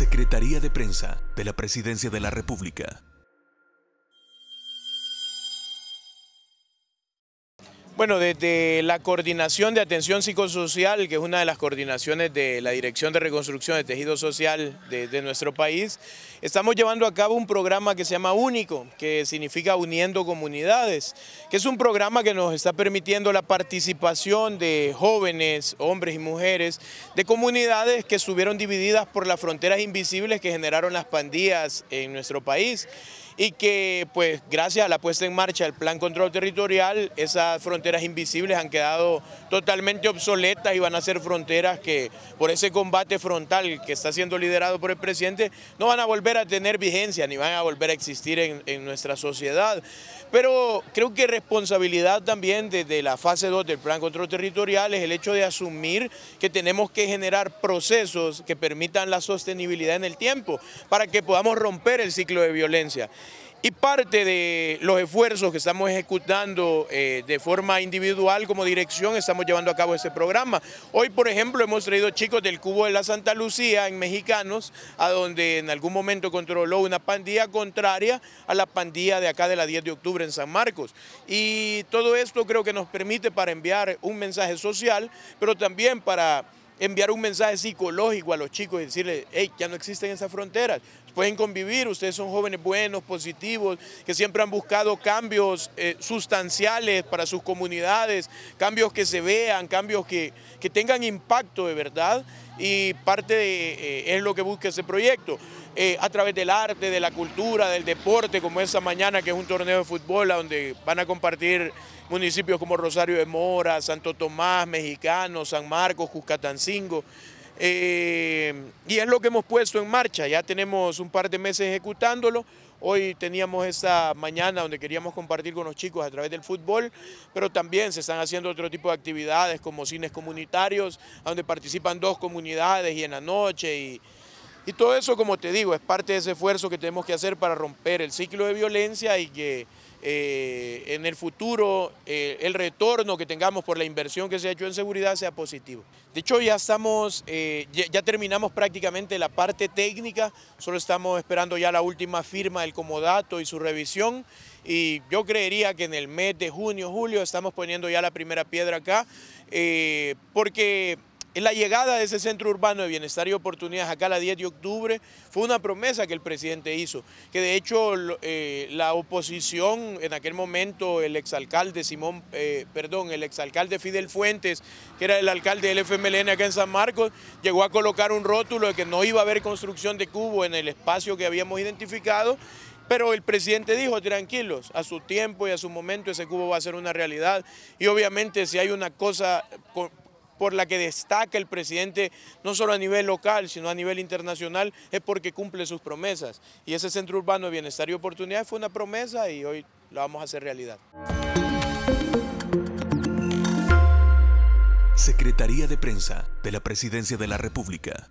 Secretaría de Prensa de la Presidencia de la República. Bueno, desde la coordinación de atención psicosocial, que es una de las coordinaciones de la Dirección de Reconstrucción de Tejido Social de, de, nuestro país, estamos llevando a cabo un programa que se llama Único, que significa Uniendo Comunidades, que es un programa que nos está permitiendo la participación de jóvenes, hombres y mujeres, de comunidades que estuvieron divididas por las fronteras invisibles que generaron las pandillas en nuestro país y que pues gracias a la puesta en marcha del Plan Control Territorial esas fronteras invisibles han quedado totalmente obsoletas y van a ser fronteras que por ese combate frontal que está siendo liderado por el presidente no van a volver a tener vigencia ni van a volver a existir en, nuestra sociedad. Pero creo que responsabilidad también desde la fase 2 del Plan Control Territorial es el hecho de asumir que tenemos que generar procesos que permitan la sostenibilidad en el tiempo para que podamos romper el ciclo de violencia. Y parte de los esfuerzos que estamos ejecutando eh, de forma individual como dirección, estamos llevando a cabo este programa. Hoy, por ejemplo, hemos traído chicos del Cubo de la Santa Lucía en Mexicanos, a donde en algún momento controló una pandilla contraria a la pandilla de acá de la 10 de octubre en San Marcos. Y todo esto creo que nos permite para enviar un mensaje social, pero también para enviar un mensaje psicológico a los chicos y decirles, hey, ya no existen esas fronteras, pueden convivir, ustedes son jóvenes buenos, positivos, que siempre han buscado cambios eh, sustanciales para sus comunidades, cambios que se vean, cambios que, que tengan impacto de verdad y parte eh, es lo que busca ese proyecto. Eh, a través del arte, de la cultura, del deporte, como esa mañana que es un torneo de fútbol donde van a compartir municipios como Rosario de Mora, Santo Tomás, Mexicano, San Marcos, Cuscatancingo. Eh, y es lo que hemos puesto en marcha, ya tenemos un par de meses ejecutándolo, Hoy teníamos esa mañana donde queríamos compartir con los chicos a través del fútbol, pero también se están haciendo otro tipo de actividades como cines comunitarios, donde participan dos comunidades y en la noche. Y, y todo eso, como te digo, es parte de ese esfuerzo que tenemos que hacer para romper el ciclo de violencia y que eh, en el futuro eh, el retorno que tengamos por la inversión que se ha hecho en seguridad sea positivo. De hecho, ya estamos, eh, ya, terminamos prácticamente la parte técnica, solo estamos esperando ya la última firma del comodato y su revisión. Y yo creería que en el mes de junio, julio, estamos poniendo ya la primera piedra acá, porque la llegada de ese centro urbano de bienestar y oportunidades acá a la 10 de octubre fue una promesa que el presidente hizo, que de hecho eh, la oposición, en aquel momento el exalcalde Simón, eh, perdón, el exalcalde Fidel Fuentes, que era el alcalde del FMLN acá en San Marcos, llegó a colocar un rótulo de que no iba a haber construcción de cubo en el espacio que habíamos identificado pero el presidente dijo, tranquilos, a su tiempo y a su momento ese cubo va a ser una realidad. Y obviamente si hay una cosa por la que destaca el presidente, no solo a nivel local, sino a nivel internacional, es porque cumple sus promesas. Y ese Centro Urbano de Bienestar y Oportunidades fue una promesa y hoy la vamos a hacer realidad. Secretaría de Prensa de la Presidencia de la República.